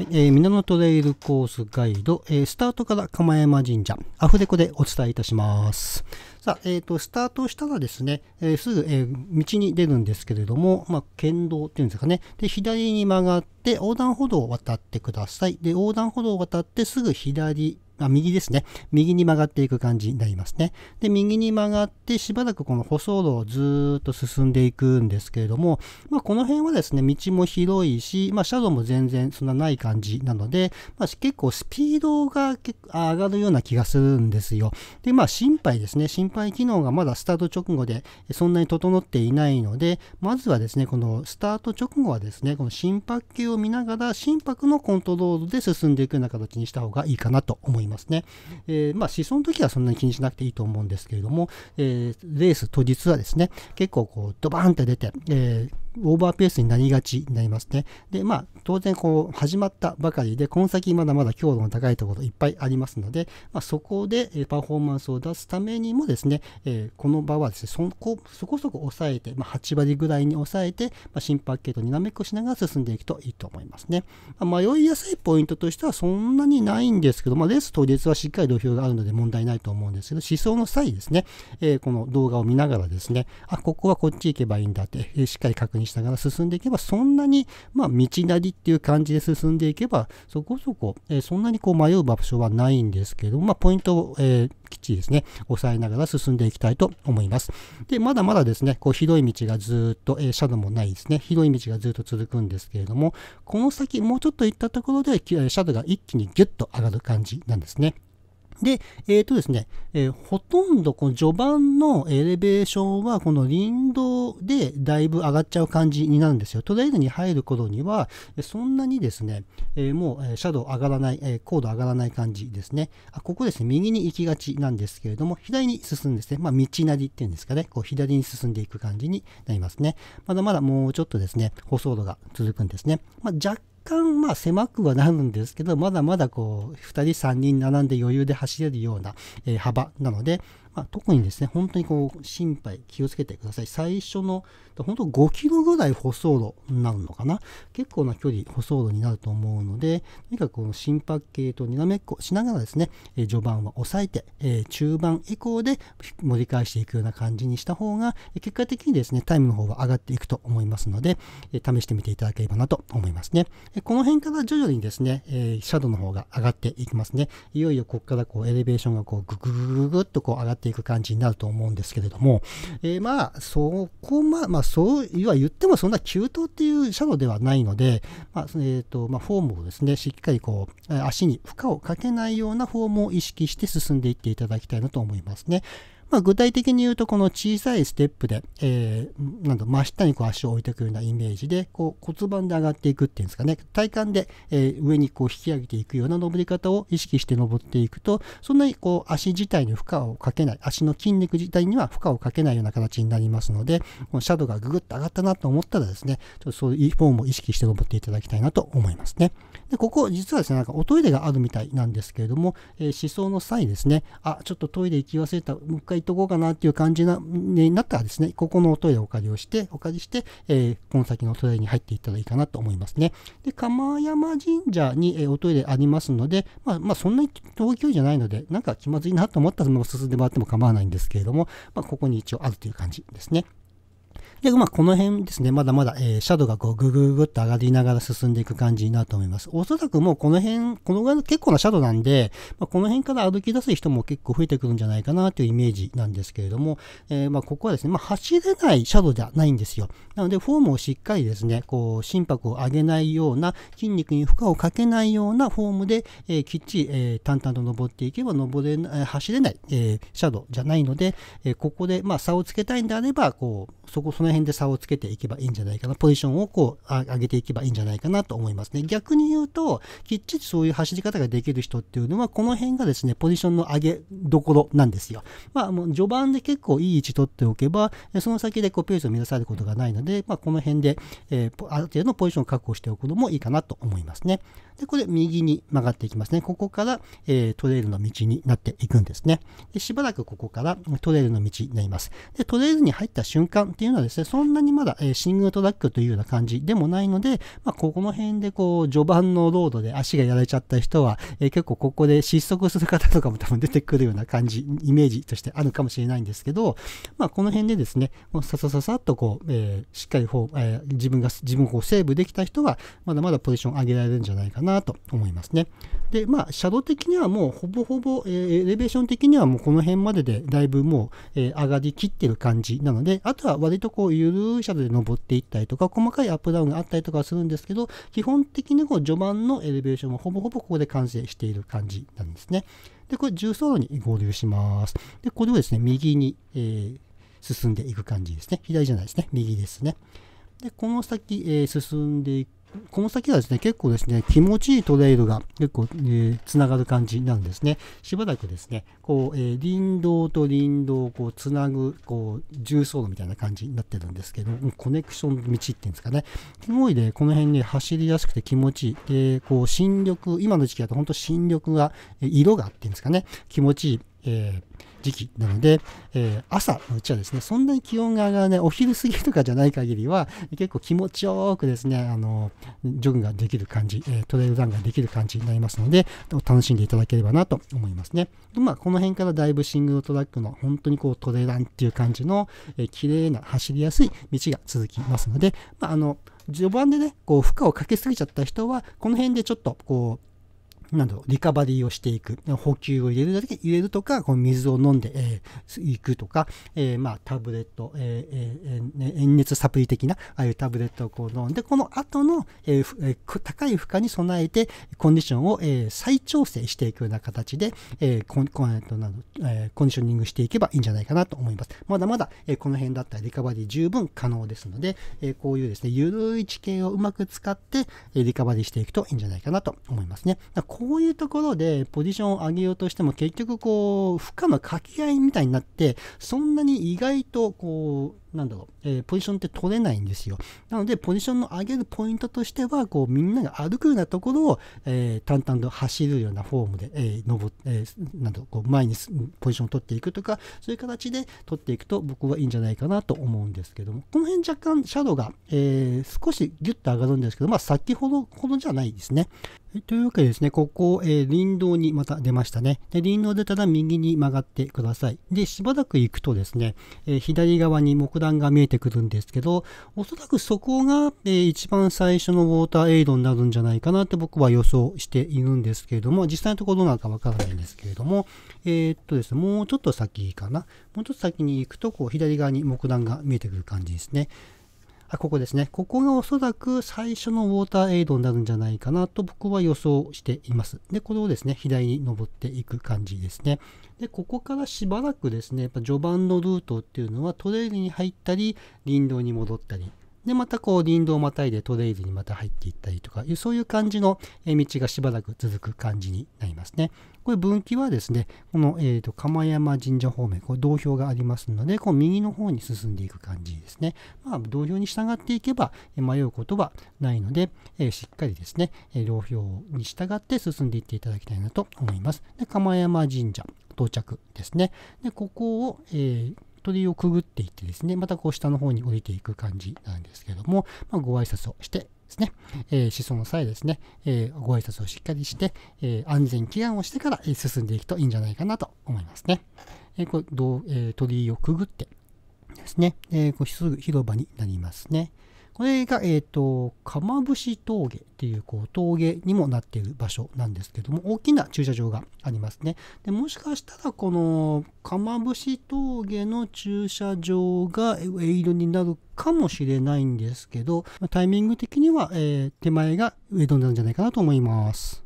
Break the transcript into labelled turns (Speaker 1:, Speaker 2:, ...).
Speaker 1: えー、港トレイルコースガイド、えー、スタートから釜山神社、アフレコでお伝えいたします。さあ、えっ、ー、と、スタートしたらですね、えー、すぐ、え道に出るんですけれども、まあ、県道っていうんですかね。で、左に曲がって、横断歩道を渡ってください。で、横断歩道を渡ってすぐ左あ右ですね。右に曲がっていく感じになりますね。で、右に曲がって、しばらくこの舗装路をずっと進んでいくんですけれども、まあ、この辺はですね、道も広いし、まあ、ドウも全然そんなない感じなので、まあ、結構スピードが上がるような気がするんですよ。で、まあ、心配ですね。心配機能がまだスタート直後でそんなに整っていないので、まずはですね、このスタート直後はですね、この心拍計を見ながら、心拍のコントロールで進んでいくような形にした方がいいかなと思います。いますね。えー、まあ、思想の時はそんなに気にしなくていいと思うんですけれども、えー、レース当日はですね、結構こう、ドバーンって出て、えーオーバーペースになりがちになりますね。で、まあ、当然、こう、始まったばかりで、この先まだまだ強度の高いところいっぱいありますので、まあ、そこでパフォーマンスを出すためにもですね、えー、この場はですね、そこそこそこ抑えて、まあ、8割ぐらいに抑えて、まあ、心拍系とにらめっこしながら進んでいくといいと思いますね。まあ、迷いやすいポイントとしてはそんなにないんですけど、まあ、レース当日はしっかり土俵があるので問題ないと思うんですけど、思想の際ですね、えー、この動画を見ながらですね、あ、ここはこっち行けばいいんだって、えー、しっかり確認にしながら進んでいけば、そんなに、まあ、道なりっていう感じで進んでいけば、そこそこ、えー、そんなにこう迷う場所はないんですけど、まあ、ポイントを、えー、きっちりですね、押さえながら進んでいきたいと思います。で、まだまだですね、こう、広い道がずっと、えー、シャドウもないですね、広い道がずっと続くんですけれども、この先、もうちょっと行ったところで、えシャドウが一気にギュッと上がる感じなんですね。で、えっ、ー、とですね、えー、ほとんどこの序盤のエレベーションはこの林道でだいぶ上がっちゃう感じになるんですよ。トレイルに入る頃には、そんなにですね、えー、もうシャドウ上がらない、え高度上がらない感じですね。あここですね、右に行きがちなんですけれども、左に進んですね、まあ、道なりっていうんですかね、こう左に進んでいく感じになりますね。まだまだもうちょっとですね、舗装路が続くんですね。まあ、若干まあ狭くはなるんですけどまだまだこう2人3人並んで余裕で走れるような、えー、幅なのでまあ、特にですね、本当にこう、心肺気をつけてください。最初の、本当5キロぐらい舗装路になるのかな。結構な距離、舗装路になると思うので、とにかくこの心拍系とにらめっこしながらですね、え序盤は抑えて、え中盤以降で盛り返していくような感じにした方が、結果的にですね、タイムの方は上がっていくと思いますので、え試してみていただければなと思いますね。えこの辺から徐々にですね、えシャドウの方が上がっていきますね。いよいよここからこうエレベーションがこうグググググっとこう上がってていく感じになると思うんですけれども、えー、まあ、そこま、まあ、そう、いわ言ってもそんな急騰っていう車路ではないので、まあ、えっ、ー、と、まあ、フォームをですね、しっかりこう、足に負荷をかけないようなフォームを意識して進んでいっていただきたいなと思いますね。まあ、具体的に言うとこの小さいステップで、えー、なんか真下にこう足を置いていくようなイメージでこう骨盤で上がっていくっていうんですかね体幹で、えー、上にこう引き上げていくような登り方を意識して登っていくとそんなにこう足自体に負荷をかけない足の筋肉自体には負荷をかけないような形になりますのでこのシャドウがググッと上がったなと思ったらですねちょっとそういうフォームを意識して登っていただきたいなと思いますねでここ実はですねなんかおトイレがあるみたいなんですけれども、えー、思想の際ですねあちょっとトイレ行き忘れたもう一回とこうかなっていう感じな、になったらですね、ここのおトイレをお借りをして、お借りして、えー、この先のトイレに入っていったらいいかなと思いますね。で、釜山神社に、えおトイレありますので、まあ、まあ、そんなに遠い距離じゃないので、なんか気まずいなと思ったら、進んでもらっても構わないんですけれども、まあ、ここに一応あるという感じですね。で、まあ、この辺ですね、まだまだ、えー、シャドウがこう、ぐぐっと上がりながら進んでいく感じになると思います。おそらくもうこの辺、このぐらいの結構なシャドウなんで、まあ、この辺から歩き出す人も結構増えてくるんじゃないかなというイメージなんですけれども、えー、まあ、ここはですね、まあ、走れないシャドウじゃないんですよ。なので、フォームをしっかりですね、こう、心拍を上げないような、筋肉に負荷をかけないようなフォームで、えー、きっちり、えー、淡々と登っていけば登れな、走れない、えー、シャドウじゃないので、えここで、まあ、差をつけたいんであれば、こう、そこ、その辺辺で差をつけていけばいいんじゃないかな、ポジションをこう上げていけばいいんじゃないかなと思いますね。逆に言うと、きっちりそういう走り方ができる人っていうのは、この辺がですね、ポジションの上げどころなんですよ。まあ、もう序盤で結構いい位置取っておけば、その先でこうペースを乱されることがないので、まあ、この辺で、えー、ある程度のポジションを確保しておくのもいいかなと思いますね。で、これ右に曲がっていきますね。ここから、えー、トレイルの道になっていくんですね。でしばらくここからトレイルの道になります。で、トレイルに入った瞬間っていうのはですね、で、そんなにまだ、えー、シングルトラックというような感じでもないので、まあ、ここの辺でこう、序盤のロードで足がやられちゃった人は、えー、結構ここで失速する方とかも 多分出てくるような感じ、イメージとしてあるかもしれないんですけど、まあ、この辺でですね、ささささっとこう、えー、しっかりこえ自分が、自分をセーブできた人は、まだまだポジション上げられるんじゃないかなと思いますね。で、まあ、シャドウ的にはもうほぼほぼ、えー、エレベーション的にはもうこの辺まででだいぶもう、え上がりきってる感じなので、あとは割とこう、緩いシャドウで登っていったりとか、細かいアップダウンがあったりとかするんですけど、基本的にこう序盤のエレベーションはほぼほぼここで完成している感じなんですね。で、これ重走路に合流します。で、これをですね、右に、えー、進んでいく感じですね。左じゃないですね。右ですね。で、この先、えー、進んでいくこの先はですね、結構ですね、気持ちいいトレイルが結構、えー、つながる感じなんですね。しばらくですね、こう、えー、林道と林道をこうつなぐ、こう、重層路みたいな感じになってるんですけど、コネクション道っていうんですかね。すいで、この辺ね、走りやすくて気持ちいい。で、こう、新緑、今の時期だと本当新緑が、色がっていうんですかね、気持ちいい。えー時期なので、えー、朝のうちはですね、そんなに気温が上がらない、お昼過ぎとかじゃない限りは、結構気持ちよくですね、あの、ジョグができる感じ、えトレイルランができる感じになりますので、楽しんでいただければなと思いますね。でまあ、この辺からだいぶシングルトラックの本当にこうトレランっていう感じの、えー、綺麗な走りやすい道が続きますので、まあ、あの、序盤でね、こう負荷をかけすぎちゃった人は、この辺でちょっとこう、などリカバリーをしていく。補給を入れるだけ入れるとか、この水を飲んで、えー、いくとか、えー、まあ、タブレット、えーえー、遠熱サプリ的な、ああいうタブレットをこう飲んで、この後の、えー、高い負荷に備えて、コンディションを、えー、再調整していくような形で、えーコンコンえー、コンディショニングしていけばいいんじゃないかなと思います。まだまだ、えー、この辺だったらリカバリー十分可能ですので、えー、こういうですね、緩い地形をうまく使って、えー、リカバリーしていくといいんじゃないかなと思いますね。ここういうところでポジションを上げようとしても結局こう負荷の掛け合いみたいになってそんなに意外とこうなんだろう、えー、ポジションって取れないんですよ。なので、ポジションの上げるポイントとしては、こう、みんなが歩くようなところを、えー、淡々と走るようなフォームで、えー、登っえー、なんだろう、こう、前にポジションを取っていくとか、そういう形で取っていくと、僕はいいんじゃないかなと思うんですけども、この辺若干、シャドウが、えー、少しギュッと上がるんですけど、まあ、先ほどほどじゃないですね。というわけでですね、ここ、えー、林道にまた出ましたね。で、林道出たら右に曲がってください。で、しばらく行くとですね、えー、左側に段が見えてくるんですけど、おそらくそこが、えー、一番最初のウォーターエイドになるんじゃないかなって僕は予想しているんですけれども、実際のところどうなるかわからないんですけれども、えー、っとですね、もうちょっと先かな。もうちょっと先に行くと、こう左側に木段が見えてくる感じですね。あここですね。ここがおそらく最初のウォーターエイドになるんじゃないかなと僕は予想しています。で、これをですね、左に登っていく感じですね。で、ここからしばらくですね、やっぱ序盤のルートっていうのはトレイルに入ったり、林道に戻ったり、で、またこう林道をまたいでトレイルにまた入っていったりとかいう、そういう感じの道がしばらく続く感じになりますね。これ分岐はですね、この、えーと、鎌釜山神社方面、これ道標がありますので、こう右の方に進んでいく感じですね。まあ、道標に従っていけば迷うことはないので、えー、しっかりですね、道標に従って進んでいっていただきたいなと思います。で、釜山神社到着ですね。で、ここを、えー鳥居をくぐっていってですね、またこう下の方に降りていく感じなんですけども、まあ、ご挨拶をしてですね、えー、子孫の際ですね、えー、ご挨拶をしっかりして、えー、安全祈願をしてから進んでいくといいんじゃないかなと思いますね。えー、これどうえー、鳥居をくぐってですね、えー、こうすぐ広場になりますね。これが、えっ、ー、と、釜伏峠っていう、こう、峠にもなっている場所なんですけども、大きな駐車場がありますね。で、もしかしたら、この、釜伏峠の駐車場がエイドになるかもしれないんですけど、タイミング的には、えー、手前が上になんじゃないかなと思います。